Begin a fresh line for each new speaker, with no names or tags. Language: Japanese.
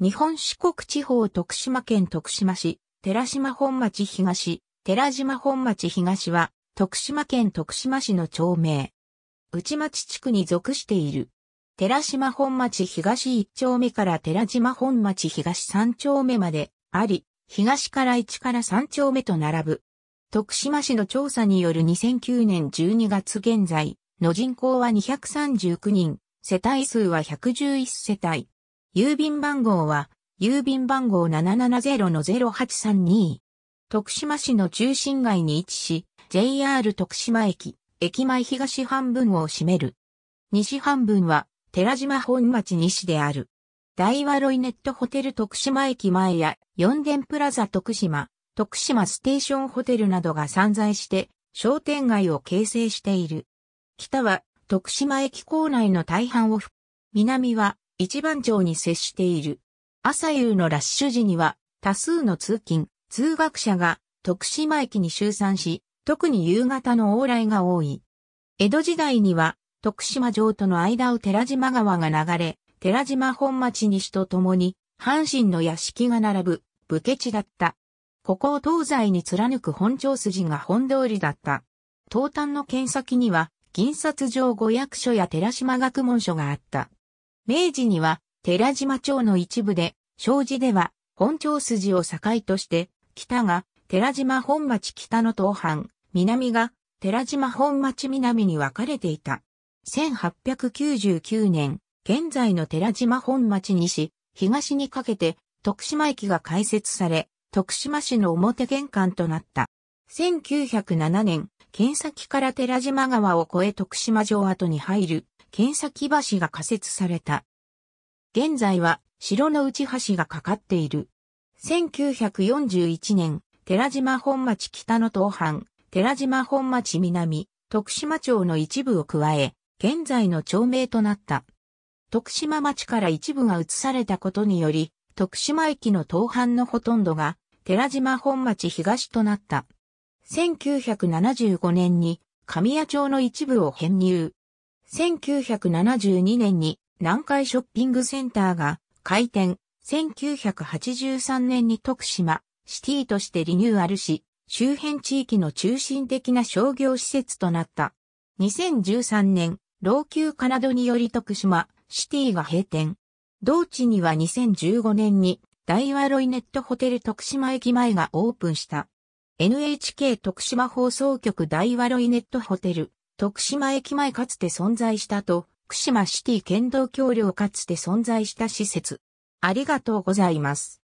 日本四国地方徳島県徳島市、寺島本町東、寺島本町東は、徳島県徳島市の町名。内町地区に属している。寺島本町東1丁目から寺島本町東3丁目まであり、東から1から3丁目と並ぶ。徳島市の調査による2009年12月現在の人口は239人、世帯数は111世帯。郵便番号は、郵便番号770-0832。徳島市の中心街に位置し、JR 徳島駅、駅前東半分を占める。西半分は、寺島本町西である。大和ロイネットホテル徳島駅前や、四電プラザ徳島、徳島ステーションホテルなどが散在して、商店街を形成している。北は、徳島駅構内の大半を、南は、一番町に接している。朝夕のラッシュ時には多数の通勤、通学者が徳島駅に集散し、特に夕方の往来が多い。江戸時代には徳島城との間を寺島川が流れ、寺島本町西と共に阪神の屋敷が並ぶ武家地だった。ここを東西に貫く本町筋が本通りだった。東端の剣先には銀札城御役所や寺島学問所があった。明治には寺島町の一部で、正子では本町筋を境として、北が寺島本町北の東半、南が寺島本町南に分かれていた。1899年、現在の寺島本町西、東にかけて徳島駅が開設され、徳島市の表玄関となった。1907年、県先から寺島川を越え徳島城跡に入る査先橋が仮設された。現在は城の内橋がかかっている。1941年、寺島本町北の東半、寺島本町南、徳島町の一部を加え、現在の町名となった。徳島町から一部が移されたことにより、徳島駅の東半のほとんどが、寺島本町東となった。1975年に、神谷町の一部を編入。1972年に南海ショッピングセンターが開店、1983年に徳島シティとしてリニューアルし、周辺地域の中心的な商業施設となった。2013年、老朽化などにより徳島シティが閉店。同地には2015年に大和ロイネットホテル徳島駅前がオープンした。NHK 徳島放送局大和ロイネットホテル徳島駅前かつて存在したと、福島シティ剣道橋梁かつて存在した施設。ありがとうございます。